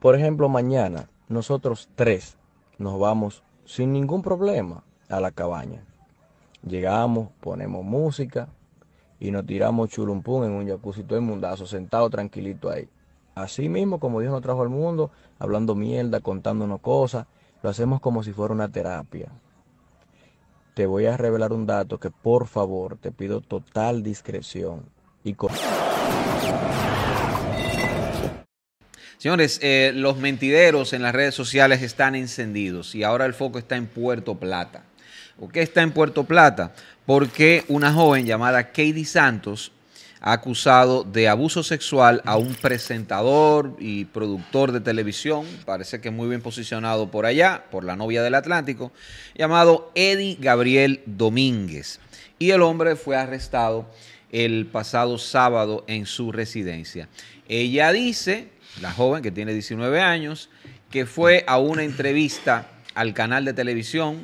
Por ejemplo, mañana nosotros tres nos vamos sin ningún problema a la cabaña. Llegamos, ponemos música y nos tiramos chulumpún en un jacuzzi todo mundazo, sentado tranquilito ahí. Así mismo, como Dios nos trajo al mundo, hablando mierda, contándonos cosas, lo hacemos como si fuera una terapia. Te voy a revelar un dato que por favor te pido total discreción y Señores, eh, los mentideros en las redes sociales están encendidos y ahora el foco está en Puerto Plata. ¿Por qué está en Puerto Plata? Porque una joven llamada Katie Santos ha acusado de abuso sexual a un presentador y productor de televisión, parece que muy bien posicionado por allá, por la novia del Atlántico, llamado Eddie Gabriel Domínguez. Y el hombre fue arrestado el pasado sábado en su residencia. Ella dice la joven que tiene 19 años, que fue a una entrevista al canal de televisión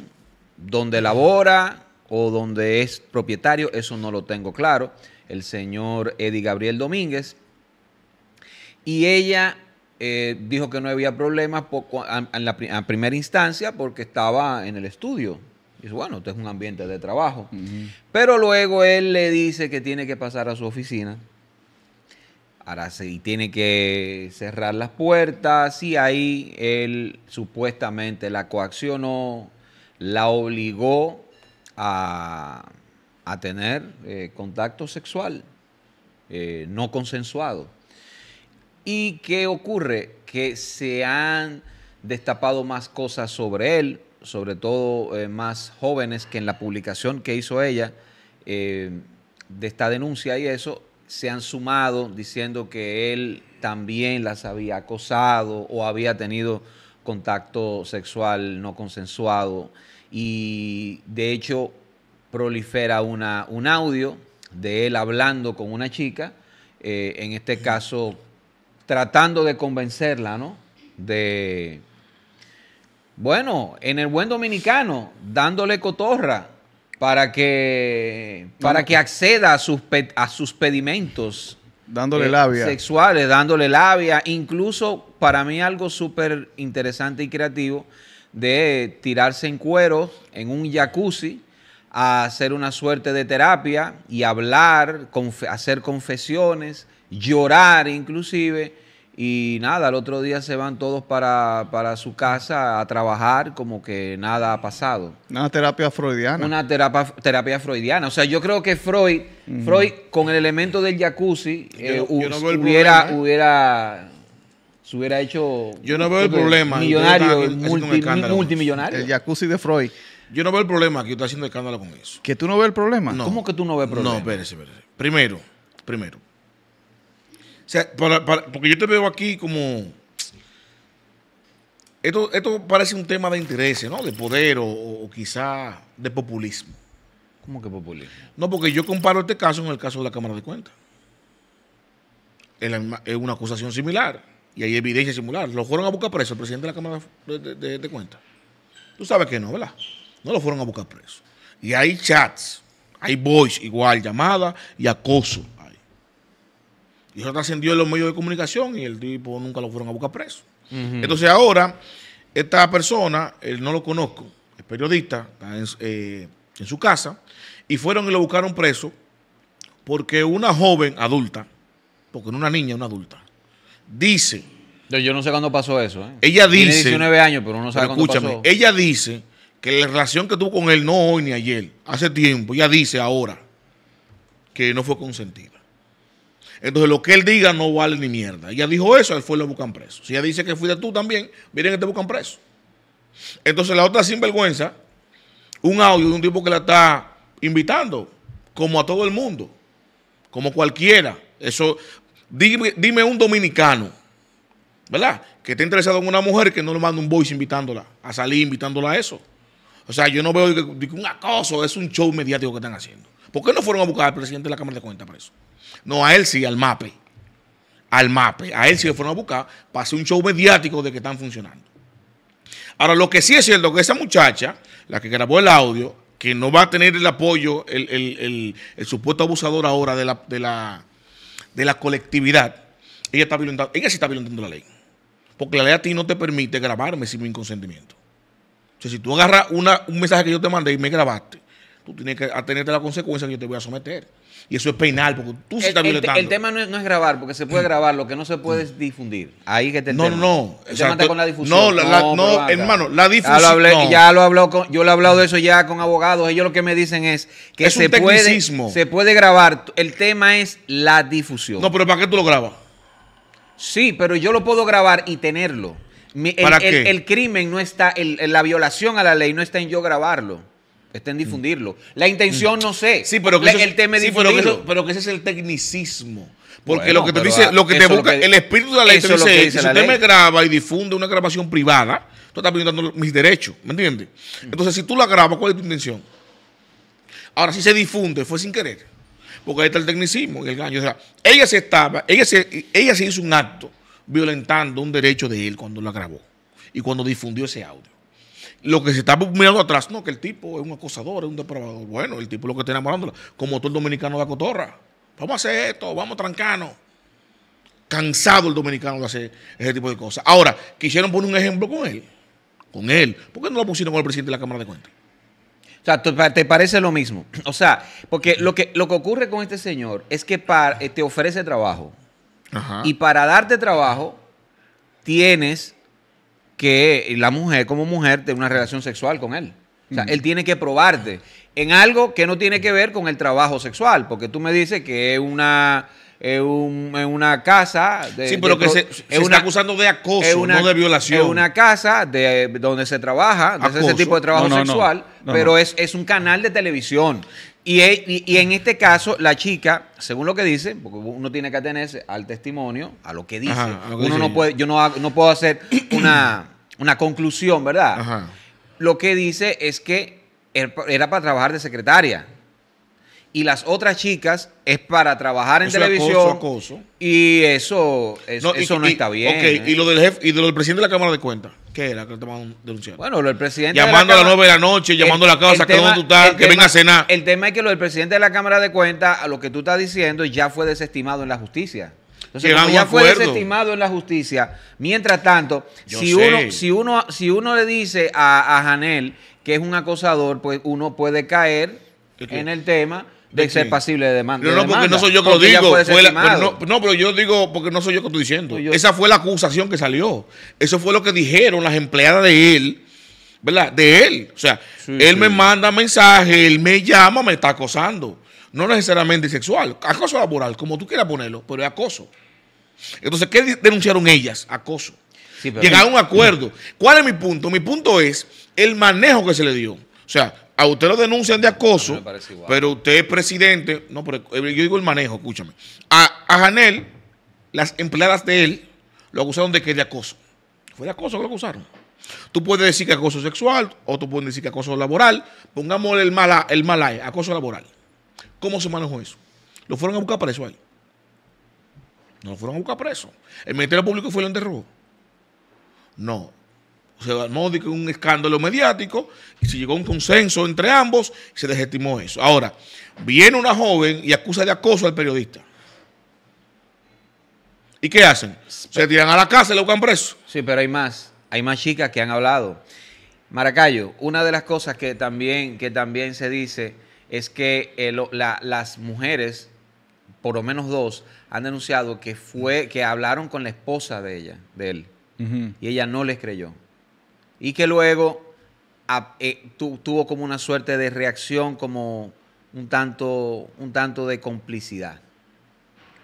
donde labora o donde es propietario, eso no lo tengo claro, el señor Eddie Gabriel Domínguez. Y ella eh, dijo que no había problemas en la a primera instancia porque estaba en el estudio. Dice, bueno, este es un ambiente de trabajo. Pero luego él le dice que tiene que pasar a su oficina Ahora sí, tiene que cerrar las puertas y ahí él supuestamente la coaccionó, la obligó a, tener eh, contacto sexual eh, no consensuado. ¿Y qué ocurre? Que se han destapado más cosas sobre él, sobre todo eh, más jóvenes que en la publicación que hizo ella de esta denuncia y eso, se han sumado diciendo que él también las había acosado o había tenido contacto sexual no consensuado. Y de hecho prolifera una, un audio de él hablando con una chica, eh, en este caso tratando de convencerla, ¿no? De, bueno, en el buen dominicano, dándole cotorra, para que, para que acceda a sus, a sus pedimentos. Dándole eh, labia. Sexuales, dándole labia. Incluso para mí algo súper interesante y creativo de tirarse en cuero en un jacuzzi a hacer una suerte de terapia y hablar, hacer confesiones, llorar inclusive y nada, al otro día se van todos para, para, su casa a trabajar como que nada ha pasado. Una terapia freudiana. Una terapia, terapia freudiana. O sea, yo creo que Freud, Freud con el elemento del jacuzzi, eh, hubiera, ¿eh? hubiera, se hubiera hecho... Yo no veo el problema. Millonario, multimillonario. El jacuzzi de Freud. Yo no veo el problema que yo estoy haciendo escándalo con eso. ¿Que tú no ves el problema? No. ¿Cómo que tú no ves el problema? No, espérese, espérese. Primero, primero o sea, porque yo te veo aquí como... Esto, esto parece un tema de interés, ¿no? De poder o, o quizá de populismo. ¿Cómo que populismo? No, porque yo comparo este caso con el caso de la Cámara de Cuentas. Es, una acusación similar y hay evidencia similar. Lo fueron a buscar preso el presidente de la Cámara de, Cuentas. Tú sabes que no, ¿verdad? No lo fueron a buscar preso. Y hay chats, hay voice igual, llamada y acoso. Y eso trascendió en los medios de comunicación y el tipo nunca lo fueron a buscar preso. Entonces ahora, esta persona, él no lo conozco, es periodista, está eh, en, su casa, y fueron y lo buscaron preso porque una joven adulta, porque no una niña, una adulta, dice... Yo no sé cuándo pasó eso. ¿eh? Ella dice... Tiene 19 años, pero uno sabe cuándo escúchame, Ella dice que la relación que tuvo con él, no hoy ni ayer, hace tiempo, ella dice ahora que no fue consentida. Entonces lo que él diga no vale ni mierda. Ella dijo eso, él fue y lo buscan preso. Si ella dice que fuiste tú también, miren que te buscan preso. Entonces la otra sinvergüenza, un audio de un tipo que la está invitando, como a todo el mundo, como cualquiera. Eso, dime, un dominicano, ¿verdad? Que esté interesado en una mujer que no le manda un voice invitándola a salir, invitándola a eso. O sea, yo no veo que un acoso, es un show mediático que están haciendo. ¿Por qué no fueron a buscar al presidente de la Cámara de Cuentas para eso? No, a él sí, al MAPE. Al MAPE. A él sí le fueron a buscar para hacer un show mediático de que están funcionando. Ahora, lo que sí es cierto que esa muchacha, la que grabó el audio, que no va a tener el apoyo, el, supuesto abusador ahora de la, de la, colectividad, ella, está violentando, ella sí está violentando la ley. Porque la ley a ti no te permite grabarme sin mi consentimiento. O sea, si tú agarras un mensaje que yo te mandé y me grabaste, tú tienes que atenerte a la consecuencia que yo te voy a someter. Y eso es penal, porque tú sí estás violentando. El tema no es, grabar, porque se puede mm. grabar, lo que no se puede es difundir. Ahí que te no, No, el No, no, hermano, la difusión. Ya lo, hablé, yo lo he hablado de eso ya con abogados. Ellos lo que me dicen es que se, puede, se puede grabar. El tema es la difusión. No, pero ¿para qué tú lo grabas? Sí, pero yo lo puedo grabar y tenerlo. ¿Para qué? el, crimen no está, la violación a la ley no está en yo grabarlo está en difundirlo. La intención mm. no sé. Sí, pero que, el tema es pero, que ese es el tecnicismo. Porque lo que te dice, lo que te busca, el espíritu de la ley te dice, si usted me graba y difunde una grabación privada, tú estás violentando mis derechos, ¿me entiendes? Mm. Entonces, si tú la grabas, ¿cuál es tu intención? Ahora, si se difunde, fue sin querer. Porque ahí está el tecnicismo y el gaño. ella se estaba, ella se hizo un acto violentando un derecho de él cuando la grabó y cuando difundió ese audio lo que se está mirando atrás, no, que el tipo es un acosador, es un depravador. Bueno, el tipo es lo que está enamorándola, como todo el dominicano de la cotorra. Vamos a hacer esto, vamos trancano Cansado el dominicano de hacer ese tipo de cosas. Ahora, quisieron poner un ejemplo con él. Con él. ¿Por qué no lo pusieron con el presidente de la Cámara de Cuentas? O sea, ¿te parece lo mismo? O sea, porque lo que, lo que ocurre con este señor es que eh, te ofrece trabajo. Y para darte trabajo, tienes que la mujer como mujer tiene una relación sexual con él. O sea, él tiene que probarte en algo que no tiene que ver con el trabajo sexual, porque tú me dices que es una es una casa sí pero que se, es está acusando de acoso no de violación es una casa de donde se trabaja de ese tipo de trabajo sexual pero es, es un canal de televisión e, y, en este caso, la chica, según lo que dice, porque uno tiene que atenerse al testimonio, a lo que dice. uno no puede, yo no, no puedo hacer una, conclusión, ¿verdad? Lo que dice es que er, era para trabajar de secretaria y las otras chicas es para trabajar en televisión. Y eso, no, eso no está bien. y ¿eh? lo del jefe, y lo del presidente de la Cámara de Cuentas, ¿qué era que estaban denunciando? Bueno, lo del presidente. Llamando de la a las nueve de la noche, llamando a la casa, que tú estás, que venga a cenar. El tema es que lo del presidente de la Cámara de Cuentas, a lo que tú estás diciendo, ya fue desestimado en la justicia. Entonces, ya fue desestimado en la justicia, mientras tanto, si uno, si uno, si uno le dice a, a Janel que es un acosador, pues uno puede caer en el tema de, ser pasible de demanda. No, no, porque no soy yo que lo digo. no, pero yo digo porque no soy yo que estoy diciendo. Pues Esa fue la acusación que salió. Eso fue lo que dijeron las empleadas de él. ¿Verdad? De él. O sea, él me manda mensaje, él me llama, me está acosando. No necesariamente sexual, acoso laboral, como tú quieras ponerlo, pero es acoso. Entonces, ¿qué denunciaron ellas? Acoso. Llegaron a un acuerdo. ¿Cuál es mi punto? Mi punto es el manejo que se le dio. O sea, a usted lo denuncian de acoso, pero usted es presidente. No, eh, yo digo el manejo, escúchame. A, Janel, las empleadas de él lo acusaron de que es de acoso. Fue de acoso que lo acusaron. Tú puedes decir que acoso sexual, o tú puedes decir que acoso laboral. Pongámosle el mala, el mala acoso laboral. ¿Cómo se manejó eso? Lo fueron a buscar preso ahí. No lo fueron a buscar preso. El Ministerio Público fue el enterró. No, se armó un escándalo mediático y se llegó a un consenso entre ambos y se legitimó eso. Ahora, viene una joven y acusa de acoso al periodista. ¿Y qué hacen? Se tiran a la casa y lo buscan preso. Sí, pero hay más. Hay más chicas que han hablado. Maracayo, una de las cosas que también, que también se dice es que eh, las mujeres, por lo menos dos, han denunciado que fue, que hablaron con la esposa de ella, de él. Y ella no les creyó y que luego eh, tuvo como una suerte de reacción, como un tanto, un tanto de complicidad.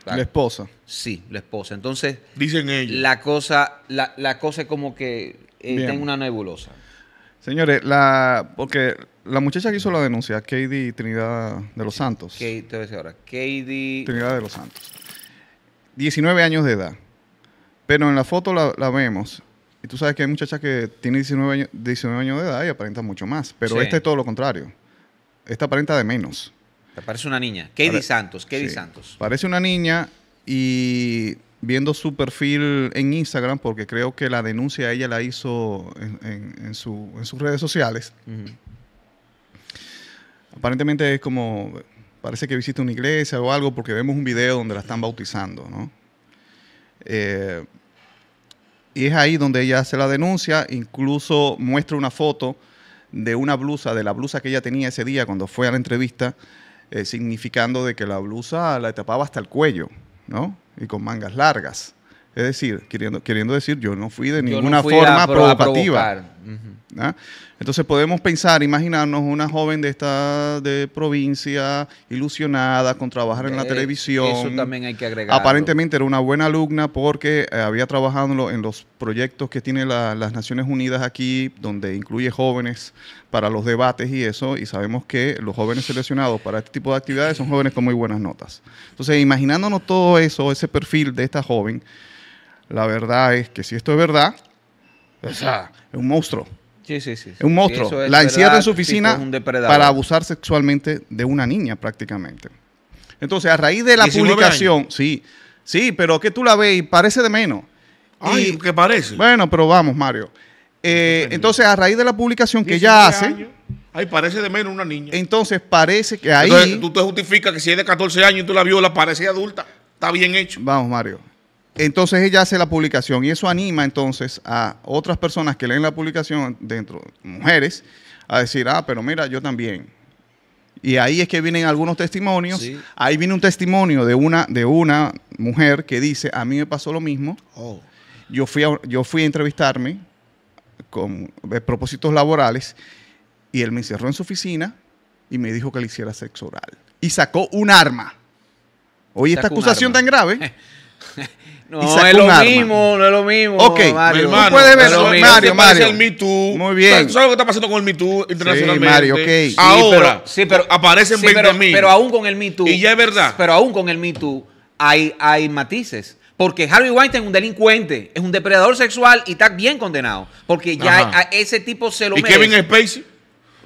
La esposa. Sí, la esposa. Entonces, dicen La cosa, la, cosa es como que eh, está en una nebulosa. Señores, la porque la muchacha que hizo la denuncia, Katie Trinidad de los Santos. te voy ahora, Katie Trinidad de los Santos. 19 años de edad. Pero en la foto la, la vemos y tú sabes que hay muchachas que tienen 19 años, 19 años de edad y aparenta mucho más. Pero este es todo lo contrario. Esta aparenta de menos. aparece parece una niña. Katie Santos, Katie Santos. Parece una niña y viendo su perfil en Instagram, porque creo que la denuncia ella la hizo en, sus redes sociales. Aparentemente es como, parece que visita una iglesia o algo, porque vemos un video donde la están bautizando, ¿no? Eh, y es ahí donde ella hace la denuncia, incluso muestra una foto de una blusa, de la blusa que ella tenía ese día cuando fue a la entrevista, eh, significando de que la blusa la tapaba hasta el cuello, ¿no? Y con mangas largas. Es decir, queriendo, queriendo decir, yo no fui de ninguna forma provocativa. ¿Ah? Entonces podemos pensar, imaginarnos una joven de esta provincia, ilusionada con trabajar en la eh, televisión. Eso también hay que agregar. Aparentemente era una buena alumna porque eh, había trabajado en los proyectos que tiene las Naciones Unidas aquí, donde incluye jóvenes para los debates y eso, y sabemos que los jóvenes seleccionados para este tipo de actividades son jóvenes con muy buenas notas. Entonces, imaginándonos todo eso, ese perfil de esta joven, la verdad es que si esto es verdad, o sea, es un monstruo. Sí, sí, sí. Es un monstruo. la encierra en su oficina para abusar sexualmente de una niña prácticamente. Entonces, a raíz de la publicación, sí, sí, pero que tú la ves y parece de menos. Ay, ¿qué parece? Bueno, pero vamos, Mario. Eh, entonces, a raíz de la publicación que ya hace... Ay, parece de menos una niña. Entonces, parece que ahí... tú te justificas que si es de 14 años y tú la viola parece adulta. Está bien hecho. Vamos, Mario. Entonces ella hace la publicación y eso anima entonces a otras personas que leen la publicación dentro, mujeres, a decir, ah, pero mira, yo también. Y ahí es que vienen algunos testimonios. Ahí viene un testimonio de una, de una mujer que dice, a mí me pasó lo mismo. Oh. Yo, fui a, yo fui a entrevistarme con propósitos laborales y él me encerró en su oficina y me dijo que le hiciera sexo oral. Y sacó un arma. Oye, esta acusación tan grave. no, es lo mismo, no es lo mismo. Ok, Mario, ver Mario, Mario. El Me Too, Muy bien. ¿Sabes lo que está pasando con el Me Too internacionalmente? Sí, Mario, okay. Ahora, sí, pero, sí, pero aparecen pero, aún con el Me Y ya es verdad. Pero aún con el Me Too hay, hay matices. Porque Harvey Weinstein es un delincuente, es un depredador sexual y está bien condenado. Porque ya ese tipo se lo ¿Y Kevin Spacey?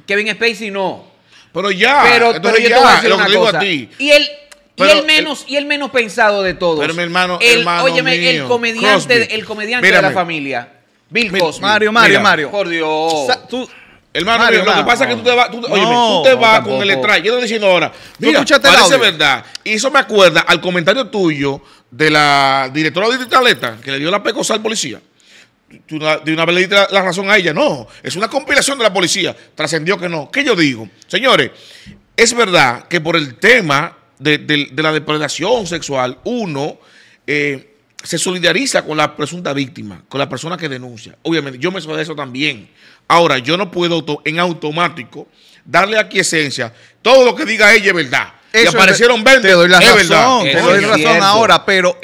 Kevin Spacey no. Pero ya, pero, ya, lo digo a ti. Y él y el menos, y el menos pensado de todos. Pero mi hermano, el, hermano el comediante, el comediante de la familia. Bill Cosby. Mario, Mario, Mario. Por Dios. Hermano, Mario, lo que pasa es que tú te vas, tú, te vas con el strike. Yo estoy diciendo ahora, mira, parece verdad. Y eso me acuerda al comentario tuyo de la directora de Taleta, que le dio la pecosa al policía. Tú de una vez le la, razón a ella. No, es una compilación de la policía. Trascendió que no. ¿Qué yo digo? Señores, es verdad que por el tema de, la depredación sexual, uno eh, se solidariza con la presunta víctima, con la persona que denuncia. Obviamente, yo me soy de eso también. Ahora, yo no puedo en automático darle aquí esencia. Todo lo que diga ella es verdad. Eso aparecieron Te la es razón, te doy razón ahora, pero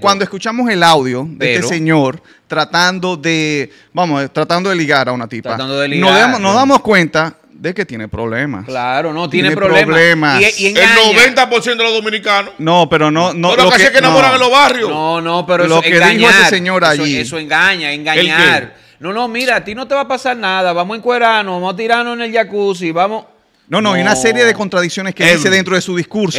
cuando escuchamos el audio de este señor tratando de, vamos, tratando de ligar a una tipa, nos, damos, nos damos cuenta de que tiene problemas. Claro, no, tiene, problemas. Y, el 90% de los dominicanos. No, pero no. No, Pero lo, que, enamoran los barrios. No, no, pero lo eso, que dijo ese señor allí. Eso, engaña, engañar. No, no, mira, a ti no te va a pasar nada. Vamos en cuerano, vamos a tirarnos en el jacuzzi, vamos. No, no, hay una serie de contradicciones que dice dentro de su discurso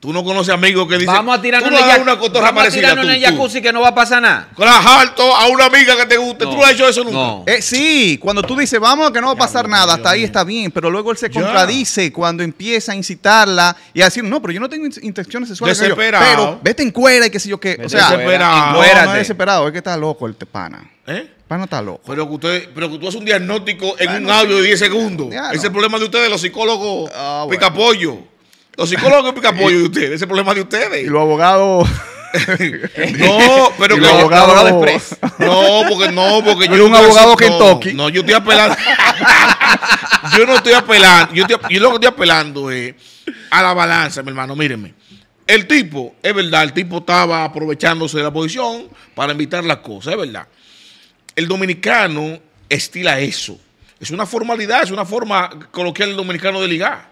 Tú no conoces amigos que dicen. Vamos a tirarnos no en, una cotorra vamos a tirarnos tú, en el jacuzzi que no va a pasar nada. Claro, a una amiga que te guste. tú no has hecho eso nunca. Eh, sí, cuando tú dices, vamos que no va a pasar nada, hasta ahí está bien. Pero luego él se contradice cuando empieza a incitarla y a decir, no, pero yo no tengo intenciones sexuales. Desesperado. pero vete en cuera y qué sé yo qué. o sea, desesperado. No, no es desesperado, es que está loco el este pana. ¿Eh? Pana está loco. Pero que, usted, pero que tú haces un diagnóstico en un audio de 10 segundos. Ese es el problema de ustedes, los psicólogos pica ah, bueno. Los psicólogos pican pollo de ustedes, ese problema de ustedes. Y los abogados. no, pero que los abogados abogado No, porque no, porque yo. un abogado que toque. No, yo estoy apelando. yo no estoy apelando. Yo, yo lo que estoy apelando es a la balanza, mi hermano. Mírenme. El tipo, es verdad, el tipo estaba aprovechándose de la posición para invitar las cosas, es verdad. El dominicano estila eso. Es una formalidad, es una forma coloquial el dominicano de ligar.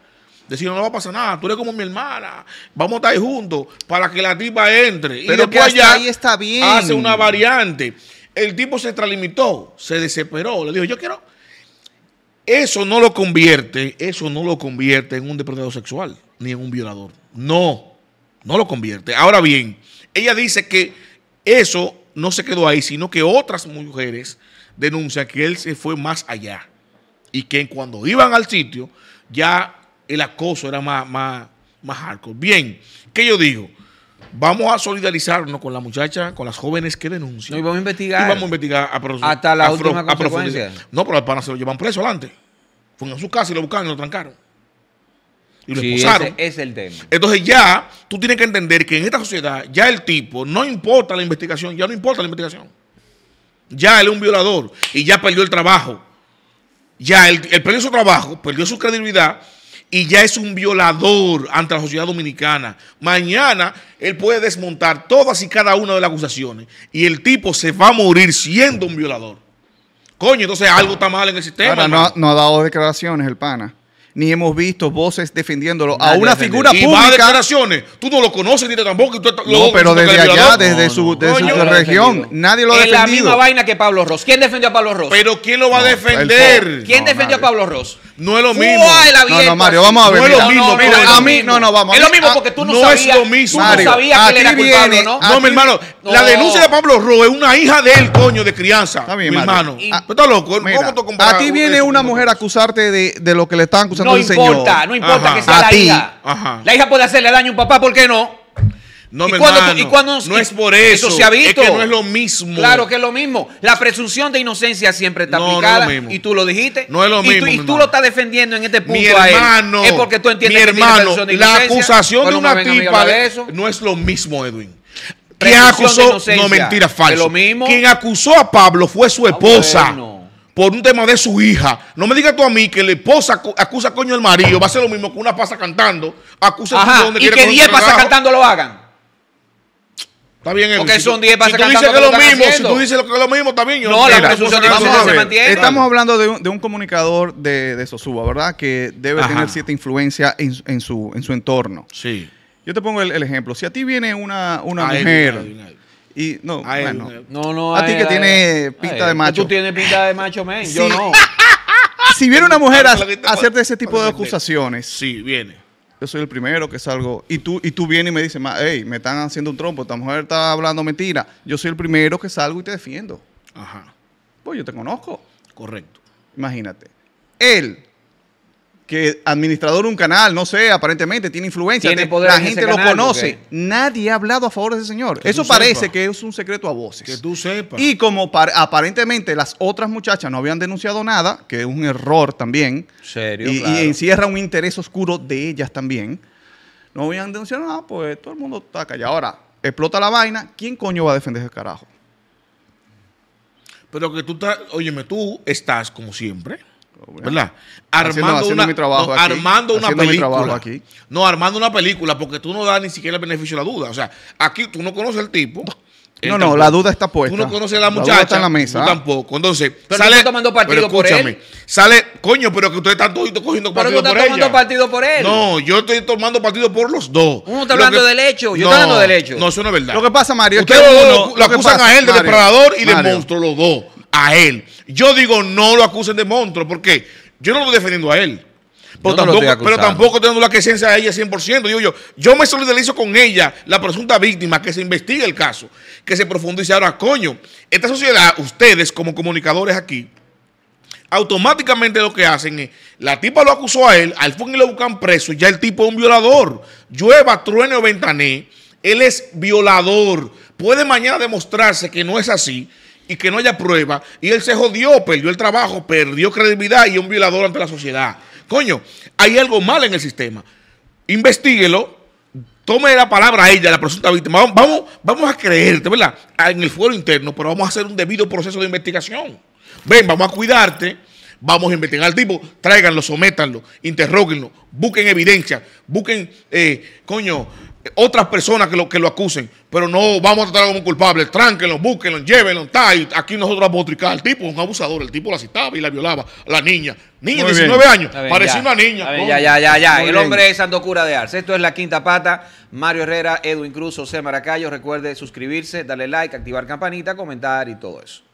Decir, no va a pasar nada, tú eres como mi hermana, vamos a estar juntos para que la tipa entre. y después que ya hace una variante. El tipo se extralimitó, se desesperó, le dijo, yo quiero... Eso no lo convierte, eso no lo convierte en un depredador sexual, ni en un violador. No, no lo convierte. Ahora bien, ella dice que eso no se quedó ahí, sino que otras mujeres denuncian que él se fue más allá y que cuando iban al sitio ya el acoso era más, más, más hardcore. Bien, ¿qué yo digo? Vamos a solidarizarnos con la muchacha, con las jóvenes que denuncian. y vamos a investigar. Y vamos a investigar a Hasta la No, pero al pana se lo llevan preso adelante. Fueron a su casa y lo buscaron y lo trancaron. Y lo sí, Ese es el tema. Entonces ya tú tienes que entender que en esta sociedad ya el tipo, no importa la investigación, ya no importa la investigación. Ya él es un violador y ya perdió el trabajo. Ya el él perdió su trabajo, perdió su credibilidad y ya es un violador ante la sociedad dominicana. Mañana él puede desmontar todas y cada una de las acusaciones y el tipo se va a morir siendo un violador. Coño, entonces algo está mal en el sistema. no, ha dado declaraciones el pana ni hemos visto voces defendiéndolo a una figura pública. declaraciones. Tú no lo conoces ni tampoco. no, pero desde allá, desde su, región, nadie lo ha defendido. Es la misma vaina que Pablo Ross. ¿Quién defendió a Pablo Ross? Pero ¿quién lo va a defender? ¿Quién defendió a Pablo Ross? No es lo mismo. No, no, Mario, vamos a ver. No es lo mismo. Pues. mí, no, no, vamos. Es lo mismo ah, porque tú no, sabías. que era culpable, ¿no? mi hermano. La denuncia de Pablo Ro es una hija de él, coño, de crianza. Está bien, mi hermano. Ah, pues, estás loco. ¿Cómo A ti viene una mujer a acusarte de lo que le están acusando al señor. No importa, no importa que sea la hija. La hija puede hacerle daño a un papá, ¿por qué no? No, es por eso. eso se ha visto. Es que no es lo mismo. Claro que es lo mismo. La presunción de inocencia siempre está aplicada. y tú lo dijiste. No es lo mismo. Y tú, lo estás defendiendo en este punto mi hermano, Es porque tú entiendes hermano, que La acusación de una tipa no es lo mismo, Edwin. ¿Quién acusó? No, mentira, falso. Lo mismo. Quien acusó a Pablo fue su ah, esposa. Por un tema de su hija. No me digas tú a mí que la esposa acusa coño el marido. Va a ser lo mismo que una pasa cantando. Acusa y que 10 pasa cantando lo hagan. Está bien, Porque son 10 para si tú dices que es lo mismo, si tú dices que es lo mismo, también yo. No, la presunción de se mantiene. Estamos hablando de un, comunicador de, Sosuba, ¿verdad? Que debe tener cierta influencia en, su, en su entorno. Sí. Yo te pongo el, ejemplo. Si a ti viene una, una mujer. y no, no, no. A ti que tiene pinta de macho. Tú tienes pinta de macho, men. Yo no. Si viene una mujer a hacerte ese tipo de acusaciones. Sí, viene yo soy el primero que salgo. Y tú, y tú vienes y me dices, hey, me están haciendo un trompo, esta mujer está hablando mentira. Yo soy el primero que salgo y te defiendo. Ajá. Pues yo te conozco. Correcto. Imagínate. Él que administrador de un canal, no sé, aparentemente tiene influencia, la gente lo conoce. Nadie ha hablado a favor de ese señor. Eso parece que es un secreto a voces. Que tú sepas. Y como aparentemente las otras muchachas no habían denunciado nada, que es un error también, ¿Serio? Y, y encierra un interés oscuro de ellas también, no habían denunciado nada, pues todo el mundo está callado. Ahora, explota la vaina, ¿quién coño va a defender ese carajo? Pero que tú estás, óyeme, tú estás como siempre ¿Verdad? Armando, una, aquí, película. No, armando una película, porque tú no das ni siquiera el beneficio de la duda. O sea, aquí tú no conoces al tipo. No, no, la duda está puesta. Tú no conoces a la muchacha. está en la mesa. tampoco. Entonces, sale. tomando partido por él. Sale, coño, pero que ustedes están todos cogiendo partido por él. tú estás tomando partido por él. No, yo estoy tomando partido por los dos. Uno está hablando del hecho. Yo estoy hablando del hecho. No, eso no es verdad. Lo que pasa, Mario. Ustedes que lo, lo, acusan a él de depredador y de monstruo, los dos a él. Yo digo, no lo acusen de monstruo, porque yo no lo estoy defendiendo a él. Pero, tampoco, tengo la creencia de ella 100%. Digo yo, yo me solidarizo con ella, la presunta víctima, que se investigue el caso, que se profundice. Ahora, coño, esta sociedad, ustedes como comunicadores aquí, automáticamente lo que hacen es, la tipa lo acusó a él, al fin y lo buscan preso, ya el tipo es un violador. Llueva, truene o ventané, él es violador. Puede mañana demostrarse que no es así y que no haya prueba, y él se jodió, perdió el trabajo, perdió credibilidad y es un violador ante la sociedad. Coño, hay algo mal en el sistema. Investíguelo, tome la palabra a ella, la presunta víctima. Vamos, vamos a creerte, ¿verdad? Ah, en el fuero interno, pero vamos a hacer un debido proceso de investigación. Ven, vamos a cuidarte, vamos a investigar al tipo, tráiganlo, sométanlo, interróguenlo, busquen evidencia, busquen, eh, coño, otras personas que lo, que lo acusen, pero no vamos a tratarlo como culpable. Tránquenlo, búsquenlo, llévenlo, tal. Aquí nosotros vamos a tricar al tipo, un abusador. El tipo la citaba y la violaba, la niña. Niña de 19 años, parecía una niña. ya, ya, ya, ya. el hombre es Santo Cura de Arce. Esto es La Quinta Pata. Mario Herrera, Edwin Cruz, José Maracayo. Recuerde suscribirse, darle like, activar campanita, comentar y todo eso.